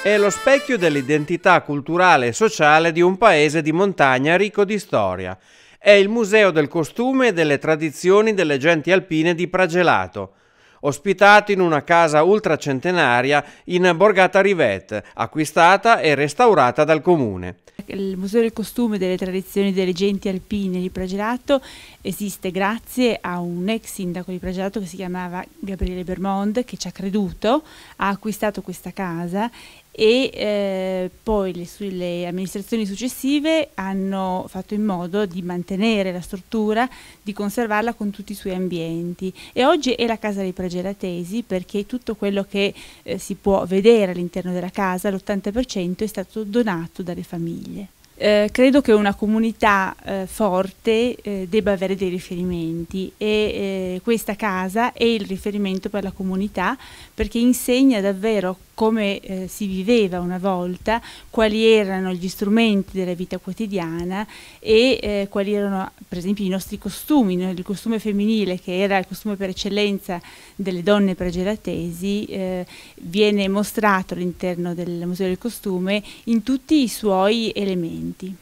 È lo specchio dell'identità culturale e sociale di un paese di montagna ricco di storia. È il museo del costume e delle tradizioni delle genti alpine di Pragelato ospitati in una casa ultracentenaria in Borgata Rivette, acquistata e restaurata dal comune. Il Museo del Costume delle Tradizioni delle Genti Alpine di Pragelato esiste grazie a un ex sindaco di Pragelato che si chiamava Gabriele Bermond che ci ha creduto, ha acquistato questa casa e eh, poi le, le, amministrazioni successive hanno fatto in modo di mantenere la struttura, di conservarla con tutti i suoi ambienti e oggi è la casa di Pragelato Salvatore Gelatesi perché tutto quello che eh, si può vedere all'interno della casa, l'80% è stato donato dalle famiglie. Eh, credo che una comunità eh, forte eh, debba avere dei riferimenti e eh, questa casa è il riferimento per la comunità perché insegna davvero come eh, si viveva una volta, quali erano gli strumenti della vita quotidiana e eh, quali erano per esempio i nostri costumi, il costume femminile che era il costume per eccellenza delle donne pregelatesi eh, viene mostrato all'interno del Museo del Costume in tutti i suoi elementi.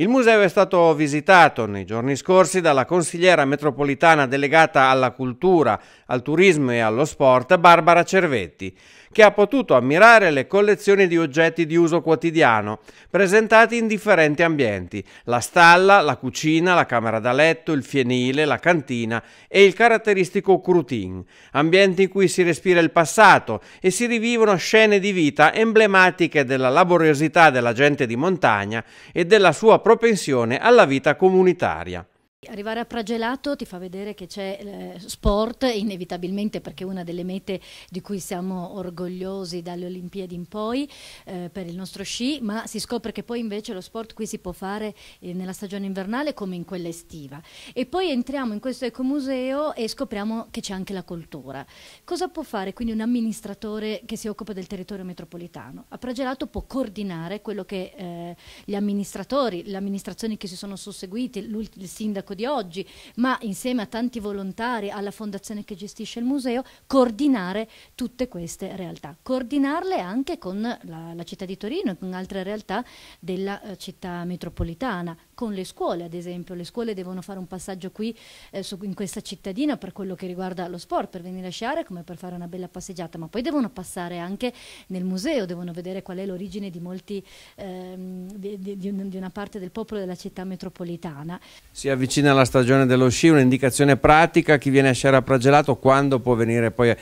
Il museo è stato visitato nei giorni scorsi dalla consigliera metropolitana delegata alla cultura, al turismo e allo sport Barbara Cervetti, che ha potuto ammirare le collezioni di oggetti di uso quotidiano presentati in differenti ambienti, la stalla, la cucina, la camera da letto, il fienile, la cantina e il caratteristico croutin, ambienti in cui si respira il passato e si rivivono scene di vita emblematiche della laboriosità della gente di montagna e della sua produzione propensione alla vita comunitaria. Arrivare a Pragelato ti fa vedere che c'è eh, sport, inevitabilmente perché è una delle mete di cui siamo orgogliosi dalle Olimpiadi in poi eh, per il nostro sci, ma si scopre che poi invece lo sport qui si può fare eh, nella stagione invernale come in quella estiva. E poi entriamo in questo ecomuseo e scopriamo che c'è anche la cultura. Cosa può fare quindi un amministratore che si occupa del territorio metropolitano? A Pragelato può coordinare quello che eh, gli amministratori, le amministrazioni che si sono susseguite, il sindaco sindaco di oggi, ma insieme a tanti volontari, alla fondazione che gestisce il museo, coordinare tutte queste realtà, coordinarle anche con la, la città di Torino e con altre realtà della eh, città metropolitana, con le scuole ad esempio, le scuole devono fare un passaggio qui eh, su, in questa cittadina per quello che riguarda lo sport, per venire a sciare come per fare una bella passeggiata, ma poi devono passare anche nel museo, devono vedere qual è l'origine di molti, ehm, di, di, di una parte del popolo della città metropolitana. Si avvicina avvicina la stagione dello sci, un'indicazione pratica, chi viene a sciare a Pragelato, quando può venire poi eh,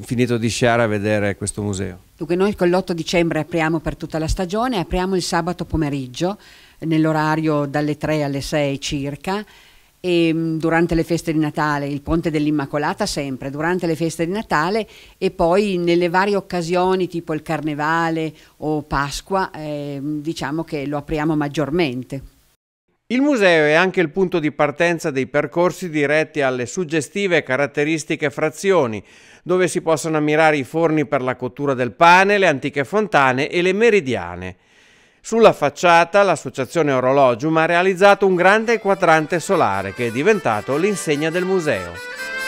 finito di sciare a vedere questo museo? Dunque noi con l'8 dicembre apriamo per tutta la stagione, apriamo il sabato pomeriggio nell'orario dalle 3 alle 6 circa e ehm, durante le feste di Natale, il ponte dell'Immacolata sempre, durante le feste di Natale e poi nelle varie occasioni tipo il carnevale o Pasqua, eh, diciamo che lo apriamo maggiormente. Il museo è anche il punto di partenza dei percorsi diretti alle suggestive e caratteristiche frazioni, dove si possono ammirare i forni per la cottura del pane, le antiche fontane e le meridiane. Sulla facciata l'associazione Orologium ha realizzato un grande quadrante solare che è diventato l'insegna del museo.